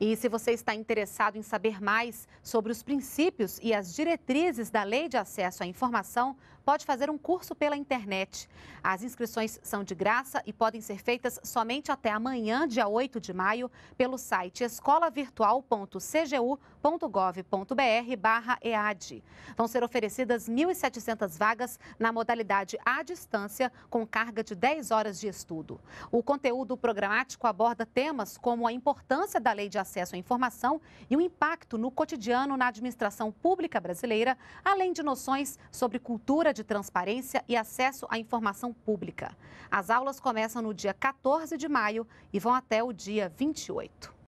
E se você está interessado em saber mais sobre os princípios e as diretrizes da Lei de Acesso à Informação, pode fazer um curso pela internet. As inscrições são de graça e podem ser feitas somente até amanhã, dia 8 de maio, pelo site escolavirtual.cgu.gov.br/ead. Vão ser oferecidas 1.700 vagas na modalidade à distância, com carga de 10 horas de estudo. O conteúdo programático aborda temas como a importância da Lei de Acesso acesso à informação e o impacto no cotidiano na administração pública brasileira, além de noções sobre cultura de transparência e acesso à informação pública. As aulas começam no dia 14 de maio e vão até o dia 28.